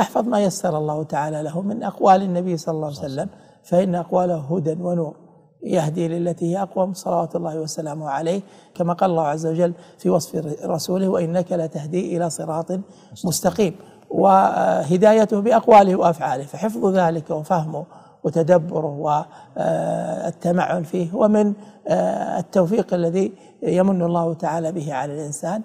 يحفظ ما يسر الله تعالى له من أقوال النبي صلى الله عليه وسلم فإن أقواله هدى ونور يهدي للتي هي أقوم صلوات الله وسلامه عليه كما قال الله عز وجل في وصف رسوله وإنك لتهدي إلى صراط مستقيم وهدايته بأقواله وأفعاله فحفظ ذلك وفهمه وتدبره والتمعن فيه ومن آه، التوفيق الذي يمن الله تعالى به على الإنسان